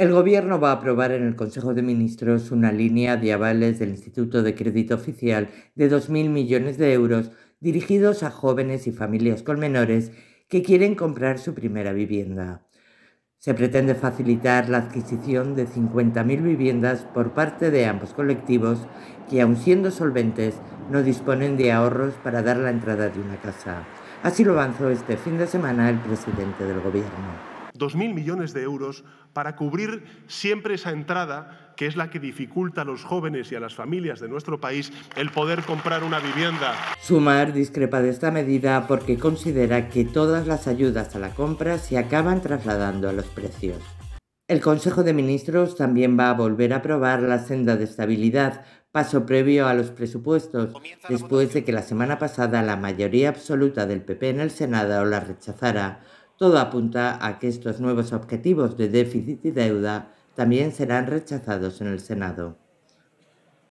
El Gobierno va a aprobar en el Consejo de Ministros una línea de avales del Instituto de Crédito Oficial de 2.000 millones de euros dirigidos a jóvenes y familias con menores que quieren comprar su primera vivienda. Se pretende facilitar la adquisición de 50.000 viviendas por parte de ambos colectivos que, aun siendo solventes, no disponen de ahorros para dar la entrada de una casa. Así lo avanzó este fin de semana el presidente del Gobierno. 2.000 millones de euros para cubrir siempre esa entrada que es la que dificulta a los jóvenes y a las familias de nuestro país el poder comprar una vivienda. Sumar discrepa de esta medida porque considera que todas las ayudas a la compra se acaban trasladando a los precios. El Consejo de Ministros también va a volver a aprobar la senda de estabilidad, paso previo a los presupuestos, después de que la semana pasada la mayoría absoluta del PP en el Senado la rechazara todo apunta a que estos nuevos objetivos de déficit y deuda también serán rechazados en el Senado.